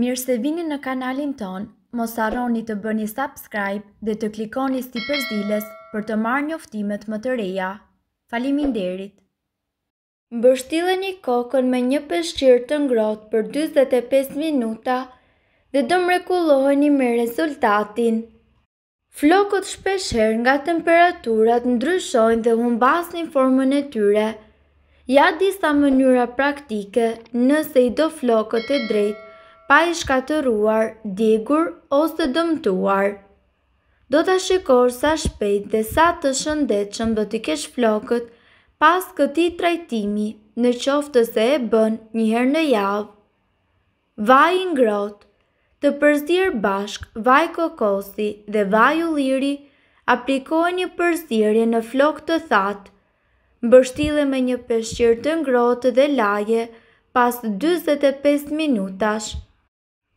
Mirë se vini në kanalin ton, mos arroni të bëni subscribe dhe të klikoni sti përzilës për të marrë një oftimet më të reja. Falimin derit! Mbështile një kokën me një pëshqirë të ngrotë për 25 minuta dhe do mrekulloheni me rezultatin. Flokët shpesher nga temperaturat ndryshojnë dhe unë një formën e tyre. Ja disa mënyra praktike nëse i do flokët e drejtë pa i shkatëruar, digur ose dëmtuar. Do të shikor sa shpejt dhe sa të shëndet që do të kesh flokët pas këti trajtimi në qoftë se e bën njëherë në javë. Vaj ngrot, të përzir bashk vaj kokosi dhe vaj u liri aplikojnë një përzirje në flok të thatë, bështile me një peshqirë të ngrotë dhe laje pas 25 minutash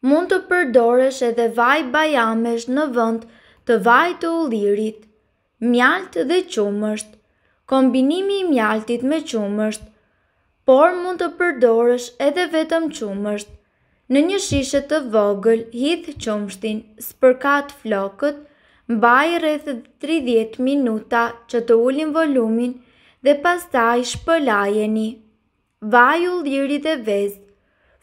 mund të përdoresh edhe vaj bajamesh në vënd të vaj të ullirit, mjalt dhe qumësht, kombinimi i mjaltit me qumësht, por mund të përdoresh edhe vetëm qumësht. Në një shishe të vogël, hithë qumështin, spërkat flokët, mbaj rreth 30 minuta që të ullim volumin dhe pastaj shpëlajeni. Vaj ullirit e vezë,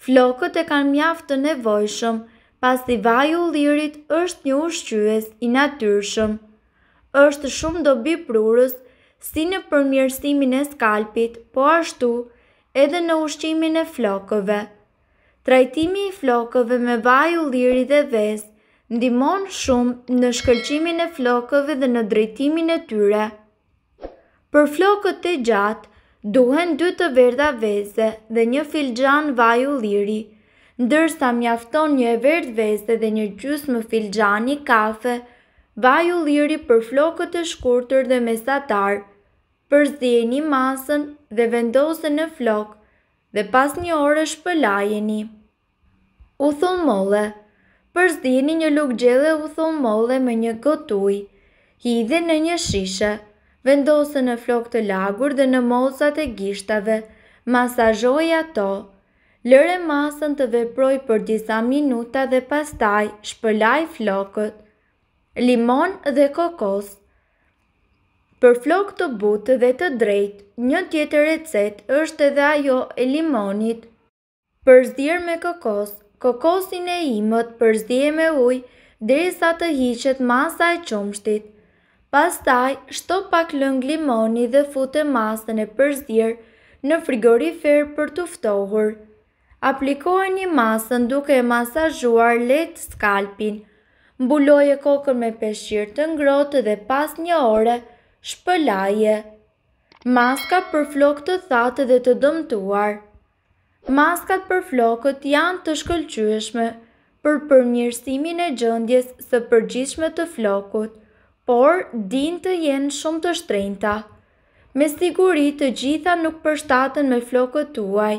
flokët e kanë mjaftë të nevojshëm, pas i vaju lirit është një ushqyës i natyrshëm. është shumë dobi prurës, si në përmjërsimin e skalpit, po ashtu edhe në ushqimin e flokëve. Trajtimi i flokëve me vaju lirit dhe vez, ndimon shumë në shkëllqimin e flokëve dhe në drejtimin e tyre. Për flokët e gjatë, Duhen dy të verda veze dhe një filgjan vaju liri, ndërsa mjafton një e verd veze dhe një gjus më filgjan i kafe, vaju liri për flokët e shkurtër dhe mesatar, për masën dhe vendose në flokë dhe pas një orë shpëlajeni. U thonë mole Për zdini një lukë gjele u thonë mole me një gotuj, hidhe në një shishe, vendose në flok të lagur dhe në mozat e gishtave, masajoj ato, lëre masën të veproj për disa minuta dhe pastaj shpëlaj flokët, limon dhe kokos. Për flok të butë dhe të drejt, një tjetë recet është edhe ajo e limonit. Përzdir me kokos, kokosin e imët përzdir me uj, dhe sa të hiqet masa e qumshtit. Pastaj, shto pak lëng limoni dhe fute masën e përzirë në frigorifer për të ftohur. Aplikoj një masën duke e masazhuar letë skalpin. Mbuloj e kokën me peshirë të ngrotë dhe pas një ore, shpëlaje. Maska për flokë të thatë dhe të dëmtuar. Maskat për flokët janë të shkëllqyëshme për përmjërsimin e gjëndjes së përgjishme të flokut por din të jenë shumë të shtrejnëta. Me siguri të gjitha nuk përshtaten me flokët tuaj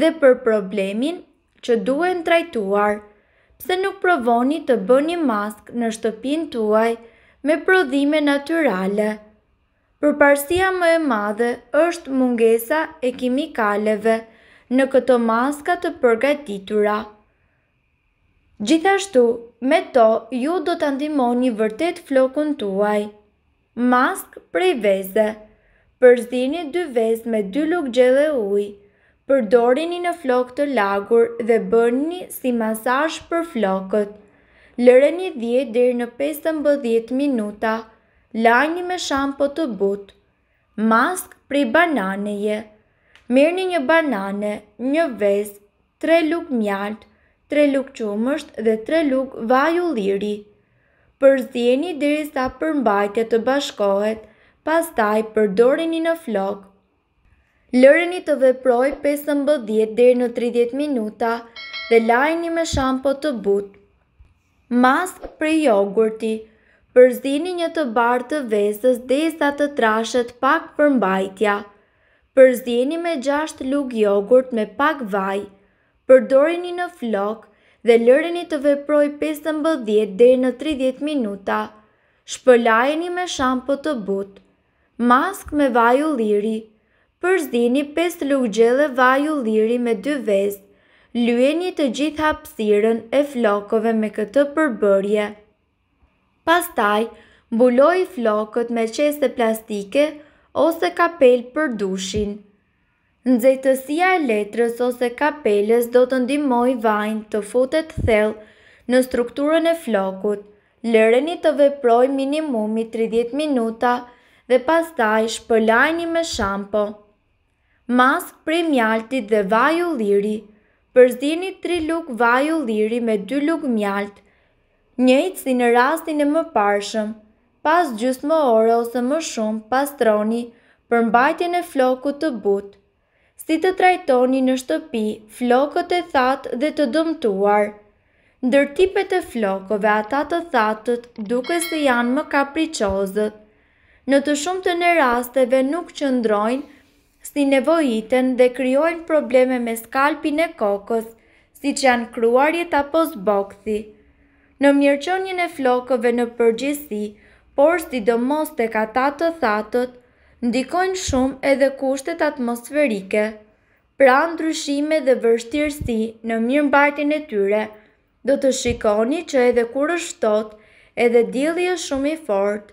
dhe për problemin që duhen trajtuar, pse nuk provoni të bëni mask në shtëpin tuaj me prodhime naturale. Përparësia më e madhe është mungesa e kimikaleve në këto maska të përgatitura. Gjithashtu, me to ju do të një vërtet flokun tuaj. Mask prej veze Përzini dy vez me dy luk gjele uj. Përdorini në flok të lagur dhe bërni si masaj për flokët. Lëreni 10 dherë në 15 minuta. Lajni me shampo të but. Mask prej bananeje. Mirni një banane, një vez, tre luk mjaltë, tre luk qumësht dhe tre luk vaju liri. Përzjeni dheri sa përmbajtja të bashkohet, pas taj në flok. Lëreni të veproj 5-10 dhe në 30 minuta dhe lajni me shampo të but. Mask për jogurti, përzini një të bartë të vesës dhe i sa të trashet pak përmbajtja. Përzini me 6 lukë jogurt me pak vaj përdorini në flok dhe lëreni të veproj 15 dhe në 30 minuta, shpëlajeni me shampo të but, mask me vaju liri, përzini 5 lugjele vaju liri me 2 vez, lueni të gjithë hapsiren e flokove me këtë përbërje. Pastaj, mbuloj flokët me qese plastike ose kapel për dushin. Nëzëjtësia e letrës ose kapeles do të ndimoj vajnë të futet thellë në strukturën e flokut. Lëreni të veproj minimumi 30 minuta dhe pas taj me shampo. Mask për i mjaltit dhe vaju liri. Përzini 3 luk vaju liri me 2 luk mjalt. Njëjtë si në rastin e më parshëm. Pas gjusë më ore ose më shumë pas troni për mbajtjen e flokut të butë si të trajtoni në shtëpi flokët e thatë dhe të dëmtuar. Ndërtipet e flokove ata të thatët duke se janë më kapriqozët. Në të shumë të në rasteve nuk qëndrojnë si nevojiten dhe kryojnë probleme me skalpin e kokës, si që janë kruarjet apo zbokthi. Në mjërqonjën e flokove në përgjithsi, por si do mos të ka ta të thatët, ndikojnë shumë edhe kushtet atmosferike, pra ndryshime dhe vërshtirësi në mirë mbajtjen e tyre, do të shikoni që edhe kur është tot, edhe dili është shumë i fort.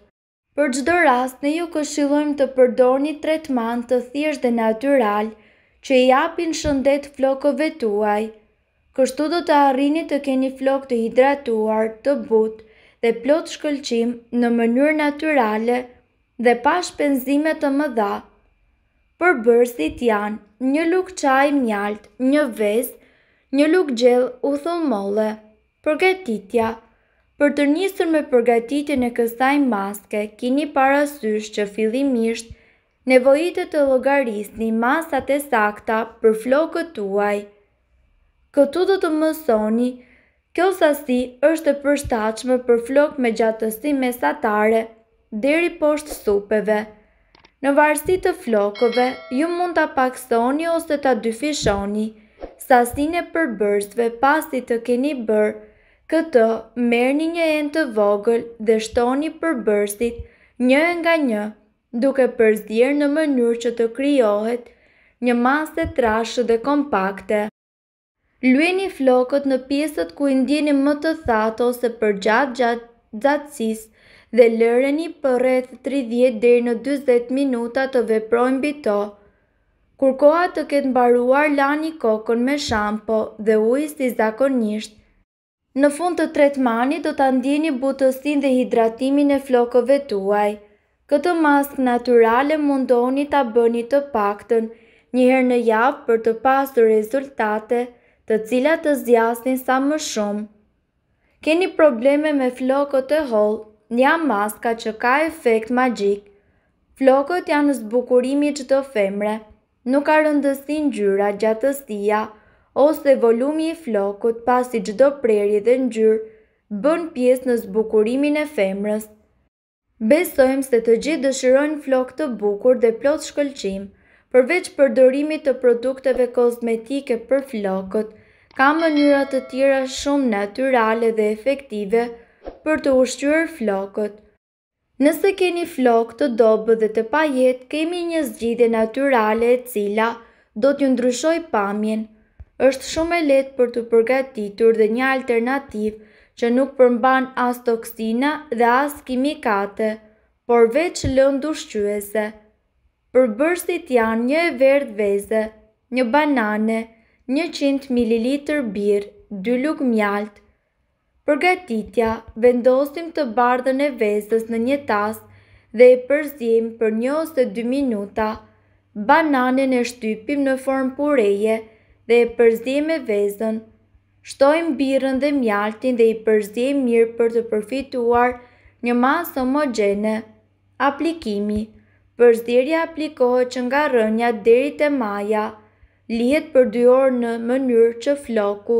Për gjdo rast, ne ju këshilojmë të përdorni tretman të thjesht dhe natural, që i apin shëndet flokove tuaj. Kështu do të arrini të keni flok të hidratuar, të but, dhe plot shkëllqim në mënyrë naturale, dhe pa shpenzime të mëdha. Për bërësit janë një luk qaj mjalt, një vez, një luk gjell u thullmolle, përgatitja. Për të njësër me përgatitje e kësaj maske, kini parasysh që fillimisht nevojitë të një masat e sakta për flokët tuaj. Këtu do të mësoni, kjo sasi është e përstachme për flokë me gjatësi mesatare deri poshtë supeve. Në varsi të flokove, ju mund të paksoni ose të dyfishoni, sasin e përbërstve pasi të keni bërë, këtë merë një jenë të vogël dhe shtoni përbërstit një nga një, duke përzirë në mënyrë që të kryohet një masë trashë dhe kompakte. Lueni flokët në pjesët ku indjeni më të thato ose për gjatë gjatë gjatësisë dhe lëreni për rreth 30 dhe në 20 minuta të veprojnë bito. Kur koha të ketë mbaruar, lani kokën me shampo dhe ujës të zakonisht. Në fund të tretmani do të ndjeni butësin dhe hidratimin e flokove tuaj. Këtë mask naturale mundoni të bëni të pakten, njëherë në javë për të pasur rezultate të cilat të zjasin sa më shumë. Keni probleme me flokot e holë, Nja maska që ka efekt magjik. Flokët janë zbukurimi që të femre, nuk ka rëndësi ngjyra gjatësia ose volumi i flokut pasi çdo prerje dhe ngjyrë bën pjesë në zbukurimin e femrës. Besojmë se të gjithë dëshirojnë flokë të bukur dhe plot shkëlqim. Përveç përdorimit të produkteve kozmetike për flokët, ka mënyra të tjera shumë natyrale dhe efektive për të ushqyër flokët. Nëse keni flokë të dobë dhe të pajet, kemi një zgjide naturale e cila do t'ju ndryshoj pamjen. është shumë e letë për të përgatitur dhe një alternativ që nuk përmban as toksina dhe as kimikate, por veç lëndë ushqyese. Për bërstit janë një e verdh veze, një banane, 100 ml birë, 2 lukë mjaltë, Përgatitja, vendosim të bardhën e vezës në një tas dhe e përzim për një ose 2 minuta, bananën e shtypim në formë pureje dhe e përzim e vezën, shtojmë birën dhe mjaltin dhe i përzim mirë për të përfituar një masë homogene. Aplikimi, përzirja aplikohet që nga rënja deri e maja, lihet për 2 orë në mënyrë që floku,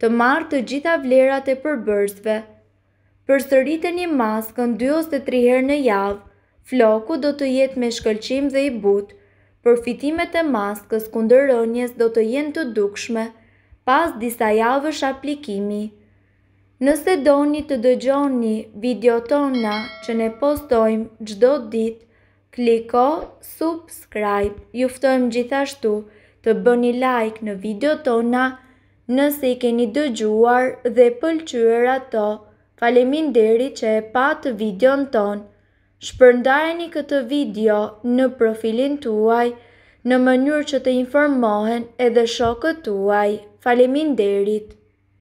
të marrë të gjitha vlerat e përbërsve. Për e një maskën 2 ose 3 herë në javë, floku do të jetë me shkëlqim dhe i butë, përfitimet e maskës kundër do të jenë të dukshme, pas disa javësh aplikimi. Nëse doni të dëgjoni video tona që ne postojmë gjdo ditë, kliko subscribe, juftojmë gjithashtu të bëni like në video tona nëse i keni dëgjuar dhe pëlqyër ato, falemin deri që e patë video në tonë. Shpërndajeni këtë video në profilin tuaj, në mënyrë që të informohen edhe shokët tuaj, falemin derit.